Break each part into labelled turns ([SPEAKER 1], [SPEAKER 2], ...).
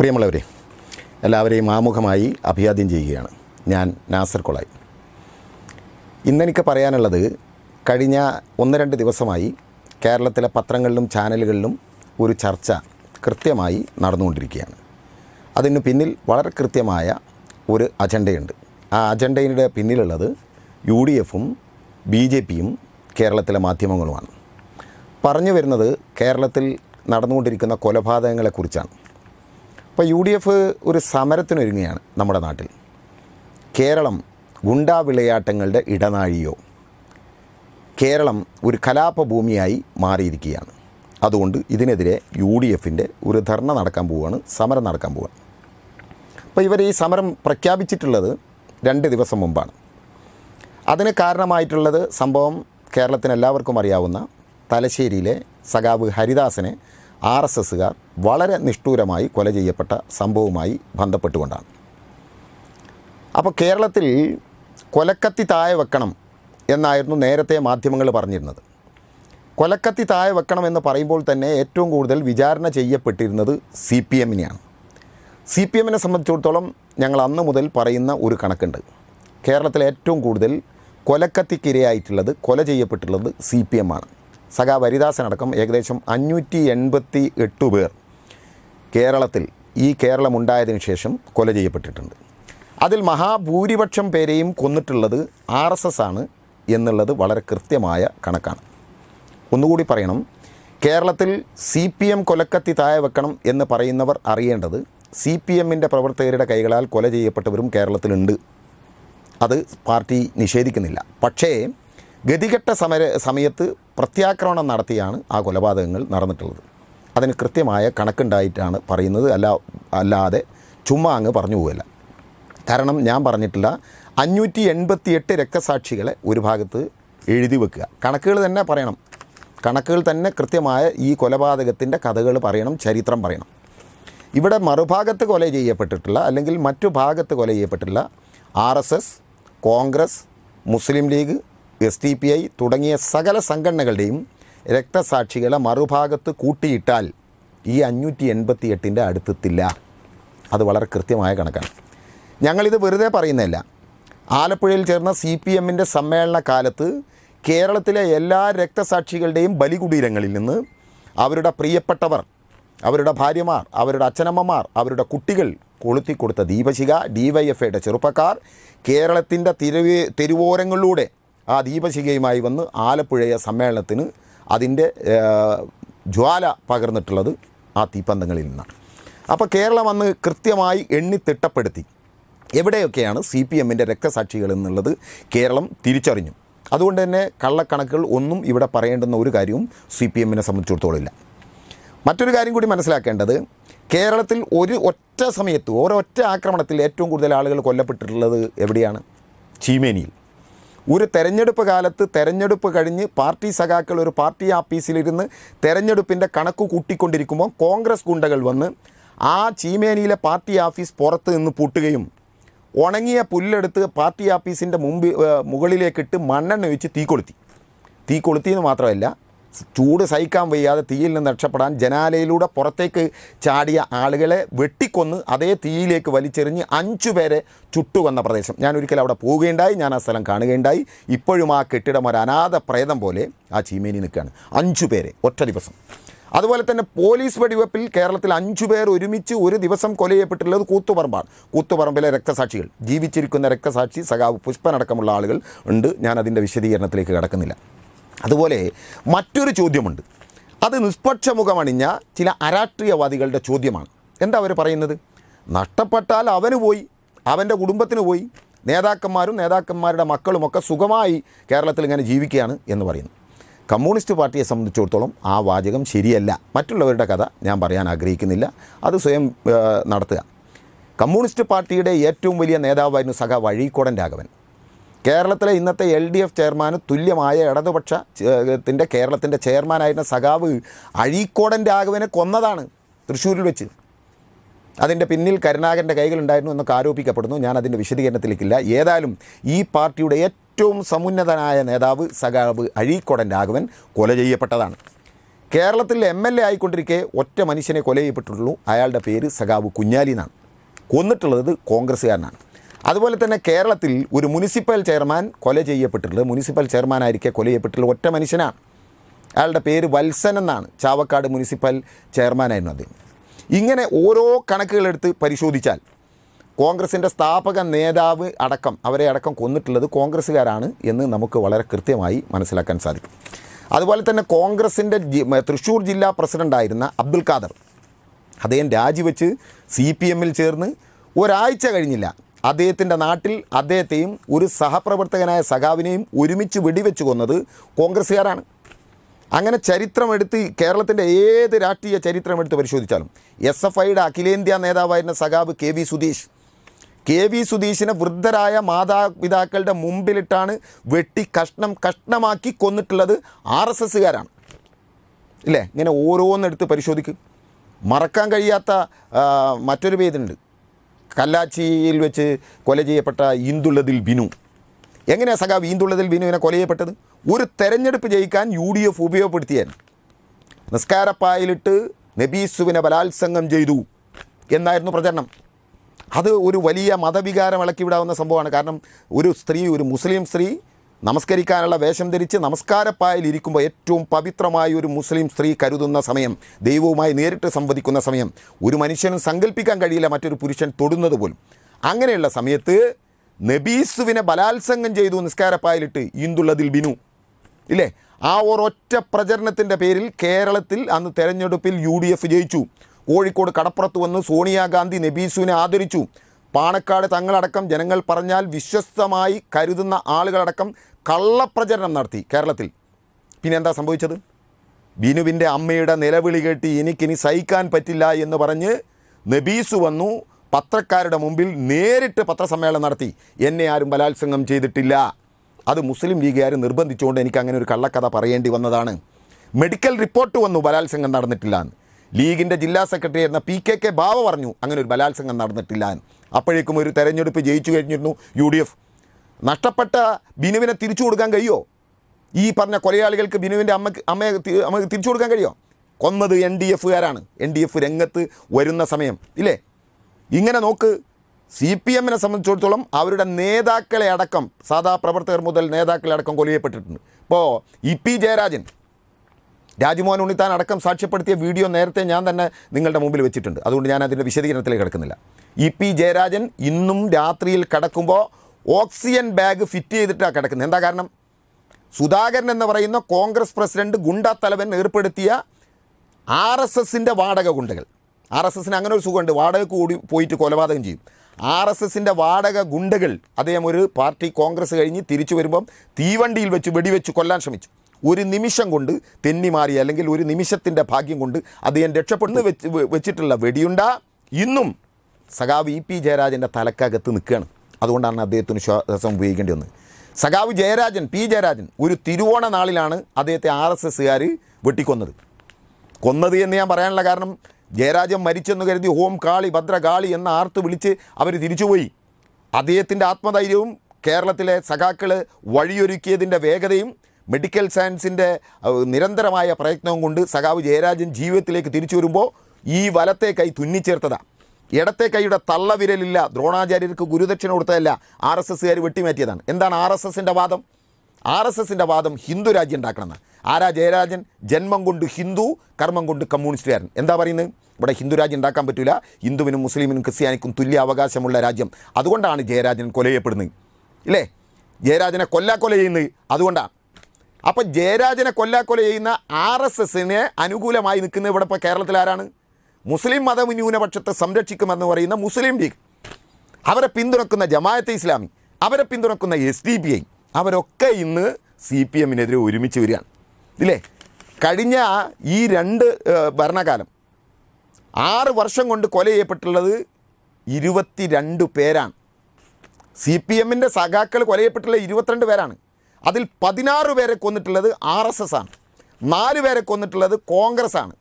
[SPEAKER 1] പ്രിയമുള്ളവരെ എല്ലാവരെയും ആമുഖമായി അഭിവാദ്യം ചെയ്യുകയാണ് ഞാൻ നാസർ കൊളായി ഇന്നെനിക്ക് പറയാനുള്ളത് കഴിഞ്ഞ ഒന്ന് രണ്ട് ദിവസമായി കേരളത്തിലെ പത്രങ്ങളിലും ചാനലുകളിലും ഒരു ചർച്ച കൃത്യമായി നടന്നുകൊണ്ടിരിക്കുകയാണ് അതിന് പിന്നിൽ വളരെ കൃത്യമായ ഒരു അജണ്ടയുണ്ട് ആ അജണ്ടയുടെ പിന്നിലുള്ളത് യു ഡി എഫും ബി ജെ പിയും കേരളത്തിലെ മാധ്യമങ്ങളുമാണ് പറഞ്ഞു വരുന്നത് കേരളത്തിൽ നടന്നുകൊണ്ടിരിക്കുന്ന കൊലപാതകങ്ങളെക്കുറിച്ചാണ് അപ്പോൾ യു ഡി എഫ് ഒരു സമരത്തിനൊരുങ്ങുകയാണ് നമ്മുടെ നാട്ടിൽ കേരളം ഗുണ്ടാ വിളയാട്ടങ്ങളുടെ ഇടനാഴിയോ കേരളം ഒരു കലാപഭൂമിയായി മാറിയിരിക്കുകയാണ് അതുകൊണ്ട് ഇതിനെതിരെ യു ഡി എഫിൻ്റെ ഒരു ധർണ നടക്കാൻ പോവുകയാണ് സമരം നടക്കാൻ പോവുകയാണ് അപ്പോൾ ഇവർ ഈ സമരം പ്രഖ്യാപിച്ചിട്ടുള്ളത് രണ്ട് ദിവസം മുമ്പാണ് അതിന് കാരണമായിട്ടുള്ളത് സംഭവം കേരളത്തിന് എല്ലാവർക്കും അറിയാവുന്ന തലശ്ശേരിയിലെ സഖാവ് ഹരിദാസനെ ആർ എസ് എസുകാർ വളരെ നിഷ്ഠൂരമായി കൊല ചെയ്യപ്പെട്ട സംഭവവുമായി ബന്ധപ്പെട്ടുകൊണ്ടാണ് അപ്പോൾ കേരളത്തിൽ കൊലക്കത്തി താഴെ വെക്കണം എന്നായിരുന്നു നേരത്തെ മാധ്യമങ്ങൾ പറഞ്ഞിരുന്നത് കൊലക്കത്തി താഴെ വെക്കണം എന്ന് പറയുമ്പോൾ തന്നെ ഏറ്റവും കൂടുതൽ വിചാരണ ചെയ്യപ്പെട്ടിരുന്നത് സി പി എമ്മിനെയാണ് സി പി എമ്മിനെ സംബന്ധിച്ചിടത്തോളം ഞങ്ങൾ അന്ന് മുതൽ പറയുന്ന ഒരു കണക്കുണ്ട് കേരളത്തിൽ ഏറ്റവും കൂടുതൽ കൊലക്കത്തിക്കിരയായിട്ടുള്ളത് കൊല ചെയ്യപ്പെട്ടുള്ളത് സി പി എം ആണ് സഖാ വരിദാസനടക്കം ഏകദേശം അഞ്ഞൂറ്റി എൺപത്തി എട്ട് പേർ കേരളത്തിൽ ഈ കേരളമുണ്ടായതിനു ശേഷം കൊല ചെയ്യപ്പെട്ടിട്ടുണ്ട് അതിൽ മഹാഭൂരിപക്ഷം പേരെയും കൊന്നിട്ടുള്ളത് ആർ എസ് എസ് ആണ് എന്നുള്ളത് വളരെ കൃത്യമായ കണക്കാണ് ഒന്നുകൂടി പറയണം കേരളത്തിൽ സി പി എം കൊലക്കത്തി താഴെ വെക്കണം എന്ന് പറയുന്നവർ അറിയേണ്ടത് സി പി എമ്മിൻ്റെ പ്രവർത്തകരുടെ കൈകളാൽ കൊല ചെയ്യപ്പെട്ടവരും കേരളത്തിലുണ്ട് അത് പാർട്ടി നിഷേധിക്കുന്നില്ല പക്ഷേ ഗതികെട്ട സമര സമയത്ത് പ്രത്യാക്രമണം നടത്തിയാണ് ആ കൊലപാതകങ്ങൾ നടന്നിട്ടുള്ളത് അതിന് കൃത്യമായ കണക്കുണ്ടായിട്ടാണ് പറയുന്നത് അല്ല അല്ലാതെ ചുമ്മാ അങ്ങ് പറഞ്ഞു പോവല്ല കാരണം ഞാൻ പറഞ്ഞിട്ടില്ല അഞ്ഞൂറ്റി എൺപത്തിയെട്ട് രക്തസാക്ഷികളെ ഒരു ഭാഗത്ത് എഴുതി വെക്കുക കണക്കുകൾ തന്നെ പറയണം കണക്കുകൾ തന്നെ കൃത്യമായ ഈ കൊലപാതകത്തിൻ്റെ കഥകൾ പറയണം ചരിത്രം പറയണം ഇവിടെ മറുഭാഗത്ത് കൊല ചെയ്യപ്പെട്ടിട്ടുള്ള അല്ലെങ്കിൽ മറ്റു ഭാഗത്ത് കൊല ചെയ്യപ്പെട്ടിട്ടുള്ള R Congress Muslim League S T P I തുടങ്ങിയ സകല സംഘടനകളുടെയും രക്തസാക്ഷികളെ മറുഭാഗത്ത് കൂട്ടിയിട്ടാൽ ഈ അഞ്ഞൂറ്റി എൺപത്തി എട്ടിൻ്റെ അടുത്തെത്തില്ല അത് വളരെ കൃത്യമായ കണക്കാണ് ഞങ്ങളിത് വെറുതെ പറയുന്നില്ല ആലപ്പുഴയിൽ ചേർന്ന സി പി എമ്മിൻ്റെ സമ്മേളന കാലത്ത് കേരളത്തിലെ എല്ലാ രക്തസാക്ഷികളുടെയും ബലികുടീരങ്ങളിൽ നിന്ന് അവരുടെ പ്രിയപ്പെട്ടവർ അവരുടെ ഭാര്യമാർ അവരുടെ അച്ഛനമ്മമാർ അവരുടെ കുട്ടികൾ കൊളുത്തിക്കൊടുത്ത ദീപശിക ഡി വൈ എഫ് ഐയുടെ ചെറുപ്പക്കാർ കേരളത്തിൻ്റെ തിരുവേ തെരുവോരങ്ങളിലൂടെ ആ ദീപശിഖയുമായി വന്ന് ആലപ്പുഴയ സമ്മേളനത്തിന് അതിൻ്റെ ജ്വാല പകർന്നിട്ടുള്ളത് ആ തീപ്പന്തങ്ങളിൽ നിന്നാണ് അപ്പോൾ കേരളം അന്ന് കൃത്യമായി എണ്ണി തിട്ടപ്പെടുത്തി എവിടെയൊക്കെയാണ് സി പി എമ്മിൻ്റെ രക്തസാക്ഷികൾ എന്നുള്ളത് കേരളം തിരിച്ചറിഞ്ഞു അതുകൊണ്ട് തന്നെ കള്ളക്കണക്കുകൾ ഒന്നും ഇവിടെ പറയേണ്ടുന്ന ഒരു കാര്യവും സി പി എമ്മിനെ സംബന്ധിച്ചിടത്തോളം ഇല്ല മറ്റൊരു കാര്യം കൂടി മനസ്സിലാക്കേണ്ടത് കേരളത്തിൽ ഒരു ഒറ്റ സമയത്ത് ഒരൊറ്റ ആക്രമണത്തിൽ ഏറ്റവും കൂടുതൽ ആളുകൾ കൊല്ലപ്പെട്ടിട്ടുള്ളത് എവിടെയാണ് ചീമേനിയിൽ ഒരു തെരഞ്ഞെടുപ്പ് കാലത്ത് തെരഞ്ഞെടുപ്പ് കഴിഞ്ഞ് പാർട്ടി സഖാക്കൾ ഒരു പാർട്ടി ആഫീസിലിരുന്ന് തെരഞ്ഞെടുപ്പിൻ്റെ കണക്ക് കൂട്ടിക്കൊണ്ടിരിക്കുമ്പോൾ കോൺഗ്രസ് ഗുണ്ടകൾ വന്ന് ആ ചീമേനിയിലെ പാർട്ടി ആഫീസ് പുറത്ത് നിന്ന് പൂട്ടുകയും ഉണങ്ങിയ പുല്ലെടുത്ത് പാർട്ടി ആഫീസിൻ്റെ മുമ്പിൽ മുകളിലേക്കിട്ട് മണ്ണെണ്ണ ഒഴിച്ച് തീ കൊളുത്തി തീ കൊളുത്തിയെന്ന് മാത്രമല്ല ചൂട് സഹിക്കാൻ വയ്യാതെ തീയിൽ നിന്ന് രക്ഷപ്പെടാൻ ജനാലയിലൂടെ പുറത്തേക്ക് ചാടിയ ആളുകളെ വെട്ടിക്കൊന്ന് അതേ തീയിലേക്ക് വലിച്ചെറിഞ്ഞ് അഞ്ചു പേരെ ചുട്ടുവന്ന പ്രദേശം ഞാൻ ഒരിക്കലും അവിടെ പോവുകയുണ്ടായി ഞാൻ ആ സ്ഥലം കാണുകയുണ്ടായി ഇപ്പോഴും ആ കെട്ടിടം ഒരു അനാഥ പ്രേതം പോലെ ആ ചീമേനി നിൽക്കുകയാണ് അഞ്ചു പേരെ ഒറ്റ ദിവസം അതുപോലെ തന്നെ പോലീസ് വെടിവെപ്പിൽ കേരളത്തിൽ അഞ്ചു പേർ ഒരുമിച്ച് ഒരു ദിവസം കൊല ചെയ്യപ്പെട്ടിട്ടുള്ളത് കൂത്തുപറമ്പാണ് കൂത്തുപറമ്പിലെ രക്തസാക്ഷികൾ ജീവിച്ചിരിക്കുന്ന രക്തസാക്ഷി സഖാവ് പുഷ്പനടക്കമുള്ള ആളുകൾ ഉണ്ട് ഞാൻ അതിൻ്റെ വിശദീകരണത്തിലേക്ക് കടക്കുന്നില്ല അതുപോലെ മറ്റൊരു ചോദ്യമുണ്ട് അത് നിഷ്പക്ഷമുഖമണിഞ്ഞ ചില അരാഷ്ട്രീയവാദികളുടെ ചോദ്യമാണ് എന്താ അവർ പറയുന്നത് നഷ്ടപ്പെട്ടാൽ അവന് പോയി അവൻ്റെ കുടുംബത്തിന് പോയി നേതാക്കന്മാരും നേതാക്കന്മാരുടെ മക്കളുമൊക്കെ സുഖമായി കേരളത്തിൽ ഇങ്ങനെ ജീവിക്കുകയാണ് എന്ന് പറയുന്നു കമ്മ്യൂണിസ്റ്റ് പാർട്ടിയെ സംബന്ധിച്ചിടത്തോളം ആ വാചകം ശരിയല്ല മറ്റുള്ളവരുടെ കഥ ഞാൻ പറയാൻ ആഗ്രഹിക്കുന്നില്ല അത് സ്വയം നടത്തുക കമ്മ്യൂണിസ്റ്റ് പാർട്ടിയുടെ ഏറ്റവും വലിയ നേതാവായിരുന്നു സഖ വഴിക്കോടൻ രാഘവൻ കേരളത്തിലെ ഇന്നത്തെ എൽ ഡി എഫ് ചെയർമാന് തുല്യമായ ഇടതുപക്ഷത്തിൻ്റെ കേരളത്തിൻ്റെ ചെയർമാനായിരുന്ന സഖാവ് അഴീക്കോടൻ രാഘവനെ കൊന്നതാണ് തൃശ്ശൂരിൽ വെച്ച് അതിൻ്റെ പിന്നിൽ കരുണാകരൻ്റെ കൈകളുണ്ടായിരുന്നു എന്നൊക്കെ ആരോപിക്കപ്പെടുന്നു ഞാൻ അതിൻ്റെ വിശദീകരണത്തിലേക്കില്ല ഏതായാലും ഈ പാർട്ടിയുടെ ഏറ്റവും സമുന്നതനായ നേതാവ് സഖാവ് അഴീക്കോടൻ രാഘവൻ കൊല ചെയ്യപ്പെട്ടതാണ് കേരളത്തിൽ എം എൽ എ ആയിക്കൊണ്ടിരിക്കെ ഒറ്റ മനുഷ്യനെ കൊല ചെയ്യപ്പെട്ടിട്ടുള്ളൂ അയാളുടെ പേര് സഖാവ് കുഞ്ഞാലി എന്നാണ് കൊന്നിട്ടുള്ളത് കോൺഗ്രസ്സുകാരനാണ് അതുപോലെ തന്നെ കേരളത്തിൽ ഒരു മുനിസിപ്പൽ ചെയർമാൻ കൊല ചെയ്യപ്പെട്ടിട്ടുള്ളത് മുനിസിപ്പൽ ചെയർമാനായിരിക്കെ കൊല ചെയ്യപ്പെട്ടിട്ടുള്ള ഒറ്റ മനുഷ്യനാണ് അയാളുടെ പേര് വത്സൻ എന്നാണ് ചാവക്കാട് മുനിസിപ്പൽ ചെയർമാനായിരുന്നു അദ്ദേഹം ഇങ്ങനെ ഓരോ കണക്കുകളെടുത്ത് പരിശോധിച്ചാൽ കോൺഗ്രസിൻ്റെ സ്ഥാപക നേതാവ് അടക്കം അവരെ അടക്കം കൊന്നിട്ടുള്ളത് കോൺഗ്രസ്സുകാരാണ് എന്ന് നമുക്ക് വളരെ കൃത്യമായി മനസ്സിലാക്കാൻ സാധിക്കും അതുപോലെ തന്നെ കോൺഗ്രസിൻ്റെ തൃശ്ശൂർ ജില്ലാ പ്രസിഡൻ്റായിരുന്ന അബ്ദുൽ ഖാദർ അദ്ദേഹം രാജിവെച്ച് സി പി എമ്മിൽ ചേർന്ന് ഒരാഴ്ച കഴിഞ്ഞില്ല അദ്ദേഹത്തിൻ്റെ നാട്ടിൽ അദ്ദേഹത്തെയും ഒരു സഹപ്രവർത്തകനായ സഖാവിനെയും ഒരുമിച്ച് വെടിവെച്ച് കൊന്നത് കോൺഗ്രസ്സുകാരാണ് അങ്ങനെ ചരിത്രമെടുത്ത് കേരളത്തിൻ്റെ ഏത് രാഷ്ട്രീയ ചരിത്രമെടുത്ത് പരിശോധിച്ചാലും എസ് എഫ് ഐയുടെ അഖിലേന്ത്യാ നേതാവായിരുന്ന സഖാവ് K V Sudheesh K V സുധീഷിനെ വൃദ്ധരായ മാതാപിതാക്കളുടെ മുമ്പിലിട്ടാണ് വെട്ടി കഷ്ണം കഷ്ണമാക്കി കൊന്നിട്ടുള്ളത് ആർ എസ് എസ്സുകാരാണ് ഇല്ലേ ഇങ്ങനെ ഓരോന്നെടുത്ത് പരിശോധിക്കും മറക്കാൻ കഴിയാത്ത മറ്റൊരു പേരുണ്ട് കല്ലാച്ചിയിൽ വെച്ച് കൊല ചെയ്യപ്പെട്ട ഇന്ദുള്ളതിൽ ബിനു എങ്ങനെയാണ് സഖാവ് ഇന്ദുള്ളതിൽ ബിനുവിനെ കൊല ചെയ്യപ്പെട്ടത് ഒരു തെരഞ്ഞെടുപ്പ് ജയിക്കാൻ യു ഡി എഫ് ഉപയോഗപ്പെടുത്തിയാൽ നിസ്കാരപ്പായലിട്ട് നബീസുവിനെ ബലാത്സംഗം ചെയ്തു എന്നായിരുന്നു പ്രചരണം അത് ഒരു വലിയ മതവികാരം ഇളക്കിവിടാവുന്ന സംഭവമാണ് കാരണം ഒരു സ്ത്രീ ഒരു മുസ്ലിം സ്ത്രീ നമസ്കരിക്കാനുള്ള വേഷം ധരിച്ച് നമസ്കാരപ്പായലിരിക്കുമ്പോൾ ഏറ്റവും പവിത്രമായ ഒരു മുസ്ലിം സ്ത്രീ കരുതുന്ന സമയം ദൈവവുമായി നേരിട്ട് സംവദിക്കുന്ന സമയം ഒരു മനുഷ്യനും സങ്കല്പിക്കാൻ കഴിയില്ല മറ്റൊരു പുരുഷൻ തൊടുന്നത് പോലും അങ്ങനെയുള്ള സമയത്ത് നബീസുവിനെ ബലാത്സംഗം ചെയ്തു നിസ്കാരപ്പായലിട്ട് ഇന്ദുള്ളതിൽ ബിനു ഇല്ലേ ആ ഒരൊറ്റ പ്രചരണത്തിൻ്റെ പേരിൽ കേരളത്തിൽ അന്ന് തെരഞ്ഞെടുപ്പിൽ യു ഡി എഫ് ജയിച്ചു കോഴിക്കോട് കടപ്പുറത്ത് വന്ന് സോണിയാഗാന്ധി നബീസുവിനെ ആദരിച്ചു പാണക്കാട് തങ്ങളടക്കം ജനങ്ങൾ പറഞ്ഞാൽ വിശ്വസ്തമായി കരുതുന്ന ആളുകളടക്കം കള്ളപ്രചരണം നടത്തി കേരളത്തിൽ പിന്നെ എന്താ സംഭവിച്ചത് ബിനുവിൻ്റെ അമ്മയുടെ നിലവിളി കേട്ട് എനിക്കിനി സഹിക്കാൻ പറ്റില്ല എന്ന് പറഞ്ഞ് നബീസു വന്നു പത്രക്കാരുടെ മുമ്പിൽ നേരിട്ട് പത്രസമ്മേളനം നടത്തി എന്നെ ആരും ബലാത്സംഗം ചെയ്തിട്ടില്ല അത് മുസ്ലിം ലീഗുകാർ നിർബന്ധിച്ചുകൊണ്ട് എനിക്ക് അങ്ങനെ ഒരു കള്ളക്കഥ പറയേണ്ടി വന്നതാണ് മെഡിക്കൽ റിപ്പോർട്ട് വന്നു ബലാത്സംഗം നടന്നിട്ടില്ല എന്ന് ലീഗിൻ്റെ ജില്ലാ സെക്രട്ടറി എന്ന പി കെ കെ ബാവ പറഞ്ഞു അങ്ങനെ ഒരു ബലാത്സംഗം നടന്നിട്ടില്ല എന്ന് അപ്പോഴേക്കും ഒരു തെരഞ്ഞെടുപ്പ് ജയിച്ചു കഴിഞ്ഞിരുന്നു യു ഡി എഫ് നഷ്ടപ്പെട്ട ബിനുവിനെ തിരിച്ചു കൊടുക്കാൻ കഴിയുമോ ഈ പറഞ്ഞ കൊലയാളികൾക്ക് ബിനുവിൻ്റെ അമ്മക്ക് അമ്മയെ അമ്മക്ക് തിരിച്ചു കൊടുക്കാൻ കഴിയുമോ കൊന്നത് എൻ ഡി എഫുകാരാണ് എൻ ഡി എഫ് രംഗത്ത് വരുന്ന സമയം ഇല്ലേ ഇങ്ങനെ നോക്ക് സി പി എമ്മിനെ സംബന്ധിച്ചിടത്തോളം അവരുടെ നേതാക്കളെ അടക്കം സാധാ പ്രവർത്തകർ മുതൽ നേതാക്കളെ അടക്കം കൊലയപ്പെട്ടിട്ടുണ്ട് ഇപ്പോൾ ഇ പി ജയരാജൻ രാജ്മോഹൻ ഉണ്ണിത്താൻ അടക്കം സാക്ഷ്യപ്പെടുത്തിയ വീഡിയോ നേരത്തെ ഞാൻ തന്നെ നിങ്ങളുടെ മുമ്പിൽ വെച്ചിട്ടുണ്ട് അതുകൊണ്ട് ഞാൻ അതിൻ്റെ വിശദീകരണത്തിലേക്ക് കിടക്കുന്നില്ല ഇ പി ജയരാജൻ ഇന്നും രാത്രിയിൽ കിടക്കുമ്പോൾ ഓക്സിജൻ ബാഗ് ഫിറ്റ് ചെയ്തിട്ടാണ് കിടക്കുന്നത് എന്താ കാരണം സുധാകരൻ എന്ന് പറയുന്ന കോൺഗ്രസ് പ്രസിഡന്റ് ഗുണ്ട തലവൻ ഏർപ്പെടുത്തിയ ആർ എസ് എസിൻ്റെ വാടക ഗുണ്ടകൾ ആർ എസ് എസിന് അങ്ങനെ ഒരു സുഖമുണ്ട് വാടകയ്ക്ക് കൂടി പോയിട്ട് കൊലപാതകം ചെയ്യും ആർ എസ് എസിൻ്റെ വാടക ഗുണ്ടകൾ അദ്ദേഹം ഒരു പാർട്ടി കോൺഗ്രസ് കഴിഞ്ഞ് തിരിച്ചു വരുമ്പം തീവണ്ടിയിൽ വെച്ച് വെടിവെച്ച് കൊല്ലാൻ ശ്രമിച്ചു ഒരു നിമിഷം കൊണ്ട് തെന്നിമാറി അല്ലെങ്കിൽ ഒരു നിമിഷത്തിൻ്റെ ഭാഗ്യം കൊണ്ട് അത് ഞാൻ രക്ഷപ്പെടുന്നു വെച്ച് വെച്ചിട്ടുള്ള വെടിയുണ്ട ഇന്നും സഖാവ് ഇ പി ജയരാജൻ്റെ തലക്കകത്ത് നിൽക്കുകയാണ് അതുകൊണ്ടാണ് അദ്ദേഹത്തിന് ശ്വാസം ഉപയോഗിക്കേണ്ടി വന്നത് സഖാവ് ജയരാജൻ പി ജയരാജൻ ഒരു തിരുവോണ നാളിലാണ് അദ്ദേഹത്തെ ആർ എസ് എസ്സുകാർ വെട്ടിക്കൊന്നത് കൊന്നത് എന്ന് ഞാൻ പറയാനുള്ള കാരണം ജയരാജൻ മരിച്ചെന്ന് കരുതി ഹോം കാളി ഭദ്രകാളി എന്ന ആർത്ത് വിളിച്ച് അവർ തിരിച്ചുപോയി അദ്ദേഹത്തിൻ്റെ ആത്മധൈര്യവും കേരളത്തിലെ സഖാക്കൾ വഴിയൊരുക്കിയതിൻ്റെ വേഗതയും മെഡിക്കൽ സയൻസിൻ്റെ നിരന്തരമായ പ്രയത്നവും കൊണ്ട് സഖാവ് ജയരാജൻ ജീവിതത്തിലേക്ക് തിരിച്ചു വരുമ്പോൾ ഈ വലത്തെ കൈ തുന്നിച്ചേർത്തതാണ് ഇടത്തെ കൈയുടെ തള്ളവിരലില്ല ദ്രോണാചാര്യർക്ക് ഗുരുദക്ഷിണ കൊടുത്തതല്ല ആർ എസ് എസ്സുകാർ വെട്ടിമാറ്റിയതാണ് എന്താണ് ആർ എസ് എസിൻ്റെ വാദം ആർ എസ് എസിൻ്റെ വാദം ഹിന്ദു രാജ്യം ഉണ്ടാക്കണമെന്ന് ആരാ ജയരാജൻ ജന്മം കൊണ്ട് ഹിന്ദു കർമ്മം കൊണ്ട് കമ്മ്യൂണിസ്റ്റുകാരൻ എന്താ പറയുന്നത് ഇവിടെ ഹിന്ദു രാജ്യം ഉണ്ടാക്കാൻ പറ്റില്ല ഹിന്ദുവിനും മുസ്ലിമിനും ക്രിസ്ത്യാനിക്കും തുല്യ അവകാശമുള്ള രാജ്യം അതുകൊണ്ടാണ് ജയരാജൻ കൊലയപ്പെടുന്നത് ഇല്ലേ ജയരാജനെ കൊല ചെയ്യുന്നത് അതുകൊണ്ടാണ് അപ്പോൾ ജയരാജനെ കൊല്ലാക്കൊല ചെയ്യുന്ന ആർ എസ് എസിനെ അനുകൂലമായി നിൽക്കുന്ന ഇവിടെ ഇപ്പോൾ കേരളത്തിൽ ആരാണ് മുസ്ലിം മത സംരക്ഷിക്കുമെന്ന് പറയുന്ന മുസ്ലിം ലീഗ് അവരെ പിന്തുണക്കുന്ന ജമാഅത്തെ ഇസ്ലാമി അവരെ പിന്തുണക്കുന്ന എസ് ഡി പി ഐ അവരൊക്കെ ഇന്ന് സി പി എമ്മിനെതിരെ ഒരുമിച്ച് വരികയാണ് ഇല്ലേ കഴിഞ്ഞ ഈ രണ്ട് ഭരണകാലം ആറ് വർഷം കൊണ്ട് കൊല ചെയ്യപ്പെട്ടുള്ളത് ഇരുപത്തി രണ്ട് പേരാണ് സി പി എമ്മിൻ്റെ സഖാക്കൾ കൊലയപ്പെട്ടുള്ള ഇരുപത്തിരണ്ട് പേരാണ് അതിൽ പതിനാറ് പേരെ കൊന്നിട്ടുള്ളത് ആർ എസ് എസ് ആണ് നാല് പേരെ കൊന്നിട്ടുള്ളത് കോൺഗ്രസ് ആണ്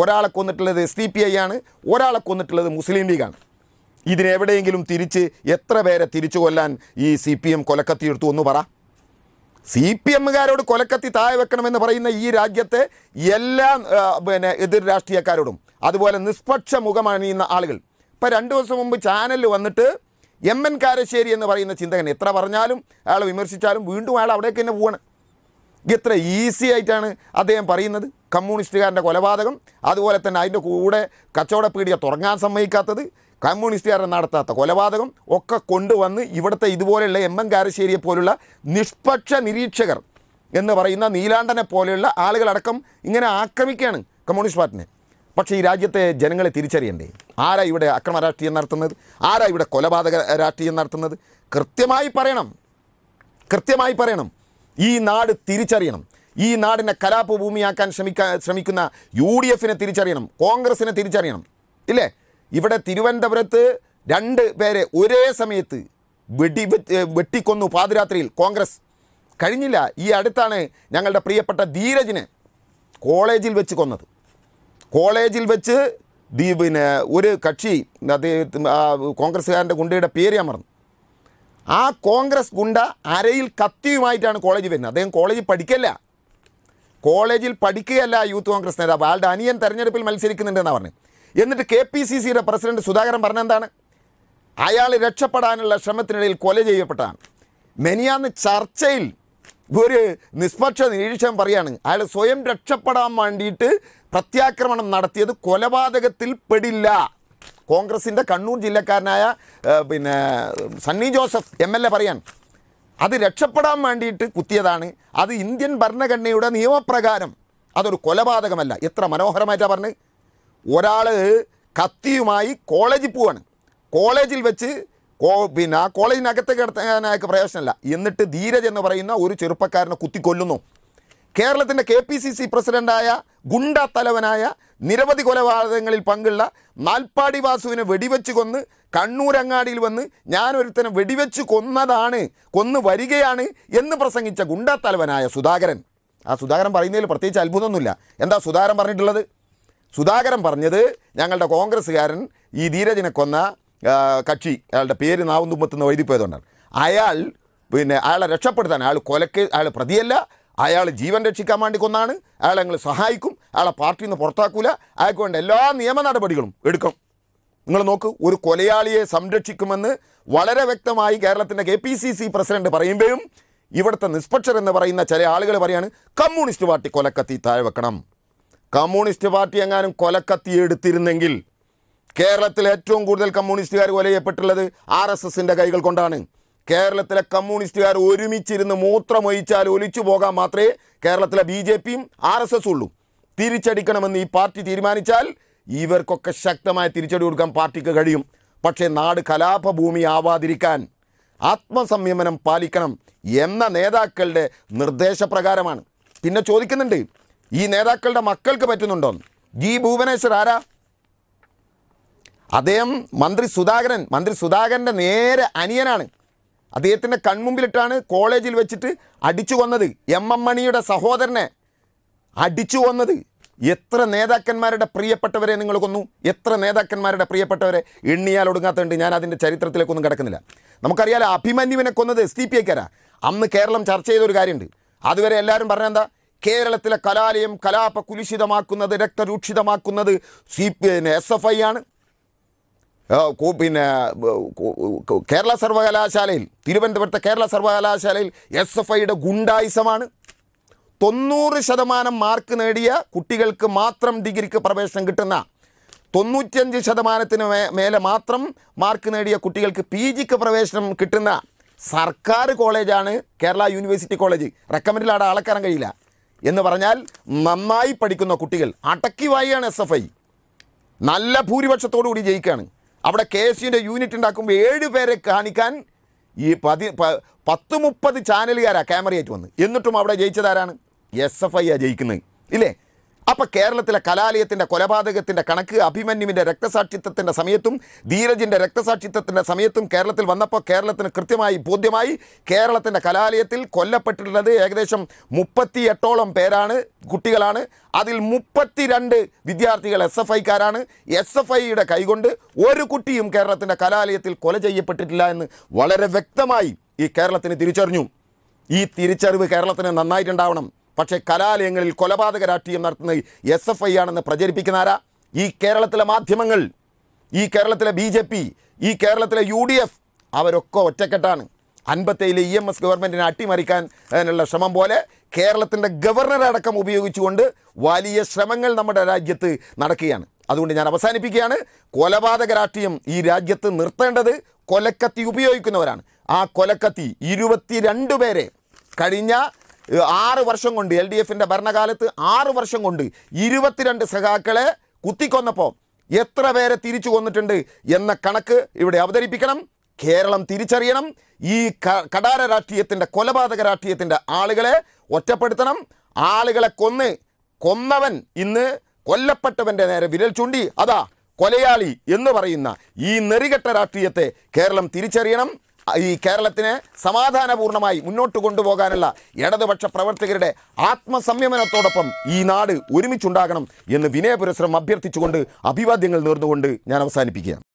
[SPEAKER 1] ഒരാളെ കൊന്നിട്ടുള്ളത് എസ് ഡി പി ഐ ആണ് ഒരാളെ കൊന്നിട്ടുള്ളത് മുസ്ലിം ലീഗാണ് ഇതിനെവിടെയെങ്കിലും തിരിച്ച് എത്ര പേരെ തിരിച്ചു കൊല്ലാൻ ഈ സി പി എം എടുത്തു എന്ന് പറ സി പി എമ്മുകാരോട് കൊലക്കത്തി താഴെ വെക്കണമെന്ന് പറയുന്ന ഈ രാജ്യത്തെ എല്ലാ പിന്നെ എതിർ രാഷ്ട്രീയക്കാരോടും അതുപോലെ നിഷ്പക്ഷ മുഖമണിയുന്ന ആളുകൾ ഇപ്പം രണ്ട് ദിവസം മുമ്പ് ചാനലിൽ വന്നിട്ട് എം എൻ കാരശ്ശേരി എന്ന് പറയുന്ന ചിന്തകൻ എത്ര പറഞ്ഞാലും അയാളെ വിമർശിച്ചാലും വീണ്ടും അയാൾ അവിടേക്ക് തന്നെ പോവാണ് എത്ര ഈസി ആയിട്ടാണ് അദ്ദേഹം പറയുന്നത് കമ്മ്യൂണിസ്റ്റുകാരൻ്റെ കൊലപാതകം അതുപോലെ തന്നെ അതിൻ്റെ കൂടെ കച്ചവടപ്പീടിക തുറങ്ങാൻ സമ്മതിക്കാത്തത് കമ്മ്യൂണിസ്റ്റുകാരൻ നടത്താത്ത കൊലപാതകം ഒക്കെ കൊണ്ടുവന്ന് ഇവിടുത്തെ ഇതുപോലെയുള്ള എം എൻ കാരശ്ശേരിയെ പോലുള്ള നിഷ്പക്ഷ നിരീക്ഷകർ എന്ന് പറയുന്ന നീലാണ്ടനെ പോലെയുള്ള ആളുകളടക്കം ഇങ്ങനെ ആക്രമിക്കുകയാണ് കമ്മ്യൂണിസ്റ്റ് പാർട്ടിനെ പക്ഷേ ഈ രാജ്യത്തെ ജനങ്ങളെ തിരിച്ചറിയണ്ടേ ആരാ ഇവിടെ അക്രമ രാഷ്ട്രീയം നടത്തുന്നത് ആരാ ഇവിടെ കൊലപാതക രാഷ്ട്രീയം നടത്തുന്നത് കൃത്യമായി പറയണം കൃത്യമായി പറയണം ഈ നാട് തിരിച്ചറിയണം ഈ നാടിനെ കലാപഭൂമിയാക്കാൻ ശ്രമിക്ക ശ്രമിക്കുന്ന യു ഡി എഫിനെ തിരിച്ചറിയണം കോൺഗ്രസിനെ തിരിച്ചറിയണം ഇല്ലേ ഇവിടെ തിരുവനന്തപുരത്ത് രണ്ട് പേരെ ഒരേ സമയത്ത് വെടി വെട്ടിക്കൊന്നു പാതിരാത്രിയിൽ കോൺഗ്രസ് കഴിഞ്ഞില്ല ഈ അടുത്താണ് ഞങ്ങളുടെ പ്രിയപ്പെട്ട ധീരജിനെ കോളേജിൽ വെച്ച് കൊന്നത് കോളേജിൽ വെച്ച് ദീ പിന്നെ ഒരു കക്ഷി അദ്ദേഹത്തിന് ആ കോൺഗ്രസ്സുകാരൻ്റെ ഗുണ്ടയുടെ പേര് ഞാൻ മറന്നു ആ കോൺഗ്രസ് ഗുണ്ട അരയിൽ കത്തിയുമായിട്ടാണ് കോളേജ് വരുന്നത് അദ്ദേഹം കോളേജിൽ പഠിക്കല്ല കോളേജിൽ പഠിക്കുകയല്ല യൂത്ത് കോൺഗ്രസ് നേതാവ് ആളുടെ അനിയൻ തെരഞ്ഞെടുപ്പിൽ മത്സരിക്കുന്നുണ്ടെന്നാണ് പറഞ്ഞത് എന്നിട്ട് കെ പി സി സിയുടെ പ്രസിഡന്റ് സുധാകരൻ പറഞ്ഞെന്താണ് അയാൾ രക്ഷപ്പെടാനുള്ള ശ്രമത്തിനിടയിൽ കൊല ചെയ്യപ്പെട്ടതാണ് മെനിയാന്ന് ചർച്ചയിൽ ഒരു നിഷ്പക്ഷ നിരീക്ഷകൻ പറയുകയാണ് അയാൾ സ്വയം രക്ഷപ്പെടാൻ വേണ്ടിയിട്ട് പ്രത്യാക്രമണം നടത്തിയത് കൊലപാതകത്തിൽ പെടില്ല കോൺഗ്രസിൻ്റെ കണ്ണൂർ ജില്ലക്കാരനായ പിന്നെ Sunny Joseph M L A പറയാൻ അത് രക്ഷപ്പെടാൻ വേണ്ടിയിട്ട് കുത്തിയതാണ് അത് ഇന്ത്യൻ ഭരണഘടനയുടെ നിയമപ്രകാരം അതൊരു കൊലപാതകമല്ല എത്ര മനോഹരമായിട്ടാണ് പറഞ്ഞത് ഒരാൾ കത്തിയുമായി കോളേജിൽ പോവാണ് കോളേജിൽ വെച്ച് കോ പിന്നെ ആ കോളേജിനകത്ത് കിടത്താനൊക്കെ പ്രയോജനമല്ല എന്നിട്ട് ധീരജ് എന്ന് പറയുന്ന ഒരു ചെറുപ്പക്കാരനെ കുത്തിക്കൊല്ലുന്നു കേരളത്തിൻ്റെ കെ പി സി സി പ്രസിഡൻ്റായ ഗുണ്ട തലവനായ നിരവധി കൊലപാതകങ്ങളിൽ പങ്കുള്ള മാൽപ്പാടി വാസുവിനെ വെടിവെച്ച് കൊന്ന് കണ്ണൂരങ്ങാടിയിൽ വന്ന് ഞാനൊരുത്തനെ വെടിവെച്ച് കൊന്നതാണ് കൊന്ന് വരികയാണ് എന്ന് പ്രസംഗിച്ച ഗുണ്ട തലവനായ സുധാകരൻ ആ സുധാകരൻ പറയുന്നതിൽ പ്രത്യേകിച്ച് അത്ഭുതമൊന്നുമില്ല എന്താ സുധാകരൻ പറഞ്ഞിട്ടുള്ളത് സുധാകരൻ പറഞ്ഞത് ഞങ്ങളുടെ കോൺഗ്രസ്സുകാരൻ ഈ ധീരജിനെ കൊന്ന കക്ഷി അയാളുടെ പേര് നാവും തുമ്പത്തുനിന്ന് വൈദ്യപ്പോയതുകൊണ്ടാണ് അയാൾ പിന്നെ അയാളെ രക്ഷപ്പെടുത്താൻ അയാൾ കൊലക്ക് അയാൾ പ്രതിയല്ല അയാൾ ജീവൻ രക്ഷിക്കാൻ വേണ്ടി കൊന്നാണ് അയാളെ ഞങ്ങൾ സഹായിക്കും അയാളെ പാർട്ടിയിൽ നിന്ന് പുറത്താക്കൂല അയാൾക്ക് വേണ്ട എല്ലാ നിയമ നടപടികളും എടുക്കും നിങ്ങൾ നോക്ക് ഒരു കൊലയാളിയെ സംരക്ഷിക്കുമെന്ന് വളരെ വ്യക്തമായി കേരളത്തിൻ്റെ K P C C president പറയുമ്പോഴും ഇവിടുത്തെ നിഷ്പക്ഷർ എന്ന് പറയുന്ന ചില ആളുകൾ പറയാണ് കമ്മ്യൂണിസ്റ്റ് പാർട്ടി കൊലക്കത്തി താഴെ വെക്കണം കമ്മ്യൂണിസ്റ്റ് പാർട്ടി എങ്ങാനും കൊലക്കത്തി എടുത്തിരുന്നെങ്കിൽ കേരളത്തിൽ ഏറ്റവും കൂടുതൽ കമ്മ്യൂണിസ്റ്റുകാർ കൊല ചെയ്യപ്പെട്ടുള്ളത് ആർ എസ് എസിൻ്റെ കൈകൾ കൊണ്ടാണ് കേരളത്തിലെ കമ്മ്യൂണിസ്റ്റുകാർ ഒരുമിച്ചിരുന്ന് മൂത്രമൊഴിച്ചാൽ ഒലിച്ചു പോകാൻ മാത്രമേ കേരളത്തിലെ ബി ജെ പിയും ആർ എസ് എസ് ഉള്ളൂ തിരിച്ചടിക്കണമെന്ന് ഈ പാർട്ടി തീരുമാനിച്ചാൽ ഇവർക്കൊക്കെ ശക്തമായ തിരിച്ചടി കൊടുക്കാൻ പാർട്ടിക്ക് കഴിയും പക്ഷേ നാട് കലാപഭൂമി ആവാതിരിക്കാൻ ആത്മസംയമനം പാലിക്കണം എന്ന നേതാക്കളുടെ നിർദ്ദേശപ്രകാരമാണ് പിന്നെ ചോദിക്കുന്നുണ്ട് ഈ നേതാക്കളുടെ മക്കൾക്ക് പറ്റുന്നുണ്ടോ ജി ഭുവനേശ്വർ ആരാ അദ്ദേഹം മന്ത്രി സുധാകരൻ മന്ത്രി സുധാകരൻ്റെ നേരെ അനിയനാണ് അദ്ദേഹത്തിൻ്റെ കൺമുമ്പിലിട്ടാണ് കോളേജിൽ വെച്ചിട്ട് അടിച്ചു കൊന്നത് എം എം മണിയുടെ സഹോദരനെ അടിച്ചു കൊന്നത് എത്ര നേതാക്കന്മാരുടെ പ്രിയപ്പെട്ടവരെ നിങ്ങൾ കൊന്നു എത്ര നേതാക്കന്മാരുടെ പ്രിയപ്പെട്ടവരെ എണ്ണിയാൽ ഒടുങ്ങാത്തതുണ്ട് ഞാൻ അതിൻ്റെ ചരിത്രത്തിലേക്കൊന്നും കിടക്കുന്നില്ല നമുക്കറിയാലോ അഭിമന്യുവിനെ കൊന്നത് എസ് ഡി പി ഐക്കാരാ അന്ന് കേരളം ചർച്ച ചെയ്തൊരു കാര്യമുണ്ട് അതുവരെ എല്ലാവരും പറഞ്ഞെന്താ കേരളത്തിലെ കലാലയം കലാപ കുലുഷിതമാക്കുന്നത് രക്തരൂക്ഷിതമാക്കുന്നത് സി എസ് എഫ് ഐ ആണ് പിന്നെ കേരള സർവകലാശാലയിൽ തിരുവനന്തപുരത്ത് കേരള സർവകലാശാലയിൽ എസ് എഫ് ഐയുടെ ഗുണ്ടായുസമാണ് തൊണ്ണൂറ് ശതമാനം മാർക്ക് നേടിയ കുട്ടികൾക്ക് മാത്രം ഡിഗ്രിക്ക് പ്രവേശനം കിട്ടുന്ന തൊണ്ണൂറ്റിയഞ്ച് ശതമാനത്തിന് മേലെ മാത്രം മാർക്ക് നേടിയ കുട്ടികൾക്ക് പി ജിക്ക് പ്രവേശനം കിട്ടുന്ന സർക്കാർ കോളേജാണ് കേരള യൂണിവേഴ്സിറ്റി കോളേജ് റെക്കമെൻഡിൽ അവിടെ ആളെ കഴിയില്ല എന്ന് പറഞ്ഞാൽ നന്നായി പഠിക്കുന്ന കുട്ടികൾ അടക്കി വായിയാണ് എസ് എഫ് ഐ നല്ല ഭൂരിപക്ഷത്തോടു കൂടി ജയിക്കുകയാണ് അവിടെ കെ എസ് യുവിൻ്റെ യൂണിറ്റ് ഉണ്ടാക്കുമ്പോൾ ഏഴ് പേരെ കാണിക്കാൻ ഈ പതി പത്ത് മുപ്പത് ചാനലുകാരാണ് ക്യാമറയായിട്ട് വന്ന് എന്നിട്ടും അവിടെ ജയിച്ചതാരാണ് എസ് എഫ് ഐ ആ ജയിക്കുന്നത് ഇല്ലേ അപ്പോൾ കേരളത്തിലെ കലാലയത്തിന്റെ കൊലപാതകത്തിന്റെ കണക്ക് അഭിമന്യുവിന്റെ രക്തസാക്ഷിത്വത്തിന്റെ സമയത്തും ധീരജിന്റെ രക്തസാക്ഷിത്വത്തിന്റെ സമയത്തും കേരളത്തിൽ വന്നപ്പോൾ കേരളത്തിന് കൃത്യമായി ബോധ്യമായി കേരളത്തിന്റെ കലാലയത്തിൽ കൊല്ലപ്പെട്ടിട്ടുള്ളത് ഏകദേശം മുപ്പത്തി എട്ടോളം പേരാണ് കുട്ടികളാണ് അതിൽ മുപ്പത്തിരണ്ട് വിദ്യാർത്ഥികൾ എസ് എഫ് ഐക്കാരാണ് എസ് എഫ് ഐയുടെ കൈകൊണ്ട് ഒരു കുട്ടിയും കേരളത്തിന്റെ കലാലയത്തിൽ കൊല ചെയ്യപ്പെട്ടിട്ടില്ല എന്ന് വളരെ വ്യക്തമായി ഈ കേരളത്തിന് തിരിച്ചറിഞ്ഞു ഈ തിരിച്ചറിവ് കേരളത്തിന് നന്നായിട്ടുണ്ടാവണം പക്ഷേ കലാലയങ്ങളിൽ കൊലപാതക രാഷ്ട്രീയം നടത്തുന്നത് എസ് എഫ് ഐ ആണെന്ന് പ്രചരിപ്പിക്കുന്ന ആരാ ഈ കേരളത്തിലെ മാധ്യമങ്ങൾ ഈ കേരളത്തിലെ ബി ജെ പി ഈ കേരളത്തിലെ യു ഡി എഫ് അവരൊക്കെ ഒറ്റക്കെട്ടാണ് അൻപത്തേഴിലെ ഇ എം എസ് ഗവൺമെൻറ്റിനെ അട്ടിമറിക്കാൻ അതിനുള്ള ശ്രമം പോലെ കേരളത്തിൻ്റെ ഗവർണർ അടക്കം ഉപയോഗിച്ചുകൊണ്ട് വലിയ ശ്രമങ്ങൾ നമ്മുടെ രാജ്യത്ത് നടക്കുകയാണ് അതുകൊണ്ട് ഞാൻ അവസാനിപ്പിക്കുകയാണ് കൊലപാതക രാഷ്ട്രീയം ഈ രാജ്യത്ത് നിർത്തേണ്ടത് കൊലക്കത്തി ഉപയോഗിക്കുന്നവരാണ് ആ കൊലക്കത്തി ഇരുപത്തിരണ്ട് പേരെ കഴിഞ്ഞ ആറ് വർഷം കൊണ്ട് എൽ ഡി എഫിൻ്റെ ഭരണകാലത്ത് ആറ് വർഷം കൊണ്ട് ഇരുപത്തിരണ്ട് സഖാക്കളെ കുത്തിക്കൊന്നപ്പോൾ എത്ര പേരെ തിരിച്ചു കൊന്നിട്ടുണ്ട് എന്ന കണക്ക് ഇവിടെ അവതരിപ്പിക്കണം കേരളം തിരിച്ചറിയണം ഈ കടാര രാഷ്ട്രീയത്തിൻ്റെ കൊലപാതക രാഷ്ട്രീയത്തിൻ്റെ ആളുകളെ ഒറ്റപ്പെടുത്തണം ആളുകളെ കൊന്ന് കൊന്നവൻ ഇന്ന് കൊല്ലപ്പെട്ടവൻ്റെ നേരെ വിരൽ ചൂണ്ടി അതാ കൊലയാളി എന്ന് പറയുന്ന ഈ നെറികെട്ട രാഷ്ട്രീയത്തെ കേരളം തിരിച്ചറിയണം ഈ കേരളത്തിനെ സമാധാനപൂർണ്ണമായി മുന്നോട്ട് കൊണ്ടുപോകാനുള്ള ഇടതുപക്ഷ പ്രവർത്തകരുടെ ആത്മസംയമനത്തോടൊപ്പം ഈ നാട് ഒരുമിച്ചുണ്ടാകണം എന്ന് വിനയപുരസരം അഭ്യർത്ഥിച്ചുകൊണ്ട് അഭിവാദ്യങ്ങൾ നേർന്നുകൊണ്ട് ഞാൻ അവസാനിപ്പിക്കുകയാണ്